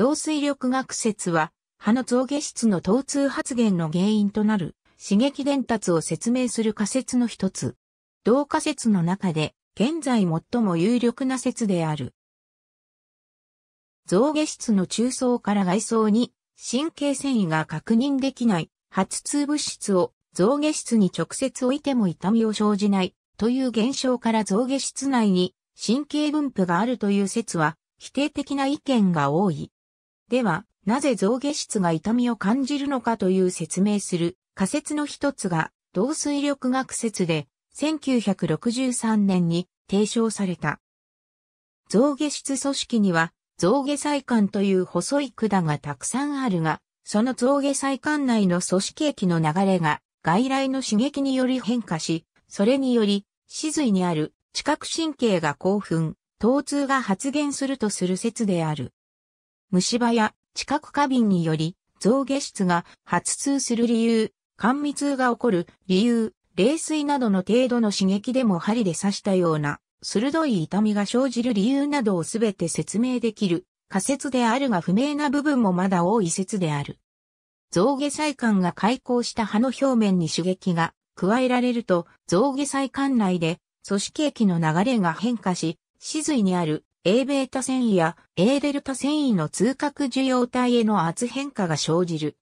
導水力学説は、葉の増下質の疼痛発現の原因となる刺激伝達を説明する仮説の一つ。同仮説の中で、現在最も有力な説である。増下質の中層から外層に神経繊維が確認できない発痛物質を増下質に直接置いても痛みを生じないという現象から増下質内に神経分布があるという説は否定的な意見が多い。では、なぜ象牙質が痛みを感じるのかという説明する仮説の一つが、導水力学説で、1963年に提唱された。象牙質組織には、象牙細管という細い管がたくさんあるが、その象牙細管内の組織液の流れが外来の刺激により変化し、それにより、死髄にある知覚神経が興奮、疼痛が発現するとする説である。虫歯や知覚過敏により、増下質が発痛する理由、甘密痛が起こる理由、冷水などの程度の刺激でも針で刺したような、鋭い痛みが生じる理由などをすべて説明できる仮説であるが不明な部分もまだ多い説である。増下細管が開口した歯の表面に刺激が加えられると、増下細管内で組織液の流れが変化し、歯髄にある A ベータ繊維や A デルタ繊維の通角受容体への圧変化が生じる。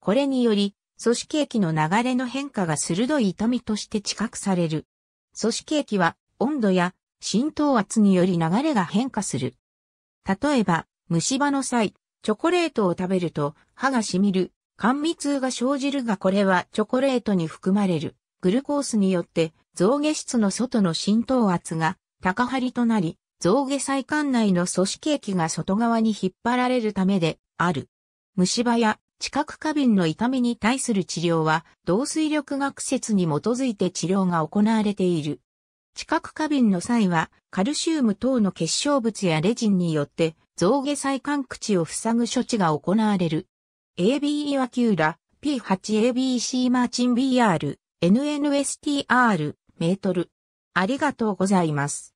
これにより、組織液の流れの変化が鋭い痛みとして知覚される。組織液は温度や浸透圧により流れが変化する。例えば、虫歯の際、チョコレートを食べると歯が染みる、甘味痛が生じるがこれはチョコレートに含まれる、グルコースによって増下質の外の浸透圧が高張りとなり、象牙細管内の組織液が外側に引っ張られるためである。虫歯や知覚過敏の痛みに対する治療は、動水力学説に基づいて治療が行われている。知覚過敏の際は、カルシウム等の結晶物やレジンによって、象牙細管口を塞ぐ処置が行われる。AB e はキューラ、P8ABC マーチン BR、NNSTR、メートル。ありがとうございます。